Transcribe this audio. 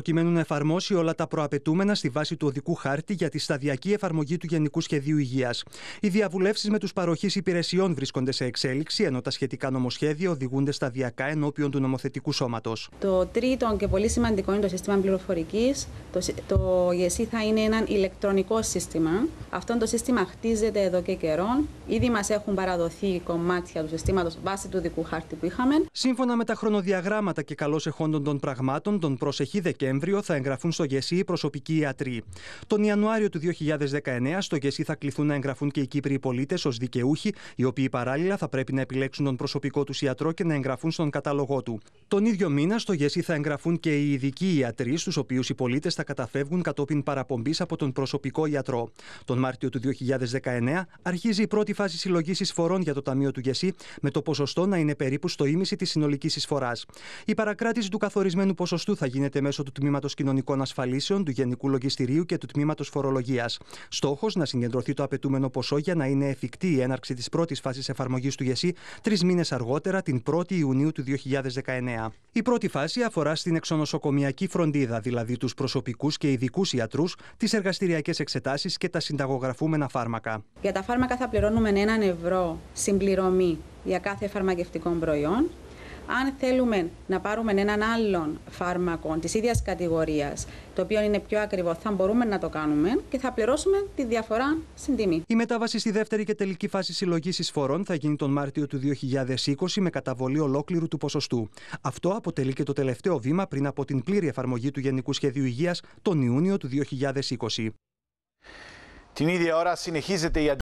προκειμένου να εφαρμόσει όλα τα προαπαιτούμενα στη βάση του οδικού χάρτη για τη σταδιακή εφαρμογή του Γενικού Σχεδίου Υγείας. Οι διαβουλεύσεις με τους παροχής υπηρεσιών βρίσκονται σε εξέλιξη, ενώ τα σχετικά νομοσχέδια οδηγούνται σταδιακά ενώπιον του νομοθετικού σώματος. Το τρίτο και πολύ σημαντικό είναι το σύστημα πληροφορικής. Το, το ΓΕΣΥ θα είναι ένα ηλεκτρονικό σύστημα. Αυτό το σύστημα χτίζεται εδώ και καιρό. Ήδη μας έχουν παραδοθεί κομμάτια του συστήματος βάσει του οδικού χάρτη που είχαμε. Σύμφωνα με τα χρονοδιαγράμματα και καλώς εχόντων των πραγμάτων, τον προσεχή Δεκέμβριο θα εγγραφούν στο ΓΕΣΥ οι προσωπικοί ιατροί. Τον Ιανουάριο του 2019 στο ΓΕΣΥ θα κληθούν να εγγραφούν και οι Κύπροι πολίτες ως δικαιούχοι, οι οποίοι παράλληλα θα πρέπει να επιλέξουν τον προσωπικό τους ιατρό και να εγγραφούν στον κατάλογό του. Τον ίδιο μήνα στο ΓΕΣΥ θα εγγραφούν και οι ειδικοί ιατροί, στους οποίους οι πολίτες θα καταφεύγουν κατόπιν παραπομπής από τον προσωπικό ιατρό. Τον Μάρτιο του 2019 αρχίζει η πρώτη φάση συλλογής εισφορών για το Ταμείο του ΓΕΣΥ, με το ποσοστό να είναι περίπου στο ίμιση της συνολικής εισφοράς. Η παρακράτηση του καθορισμένου ποσοστού θα γίνεται μέσω του Τμήματος Κοινωνικών Ασφαλίσεων, του Γενικού Λογιστηρίου και του Τμήματος Φορολογίας. Στόχος να συγκεντρωθεί το απαιτούμενο ποσό για να είναι εφικτή η έναρξη της πρώτης φάσης εφαρμογής του ΓΕΣΥ τρεις μήνες αργότερα, την 1η Ιουνίου του 2019. Η πρώτη φάση αφορά στην εξονοσοκομιακή φροντίδα, δηλαδή τους προσωπικούς και ειδικούς ιατρούς, τις εργαστηριακές εξετάσεις και τα συνταγογραφούμενα φάρμακα. Για τα φάρμακα θα πληρώνουμε έναν ευρώ συμπληρωμή για κάθε φαρμακευτικό προϊόν αν θέλουμε να πάρουμε έναν άλλον φάρμακο της ίδιας κατηγορίας, το οποίο είναι πιο ακριβό, θα μπορούμε να το κάνουμε και θα πληρώσουμε τη διαφορά στην τιμή. Η μετάβαση στη δεύτερη και τελική φάση συλλογής εισφορών θα γίνει τον Μάρτιο του 2020 με καταβολή ολόκληρου του ποσοστού. Αυτό αποτελεί και το τελευταίο βήμα πριν από την πλήρη εφαρμογή του Γενικού Σχεδίου Υγείας τον Ιούνιο του 2020. Την ίδια ώρα συνεχίζεται η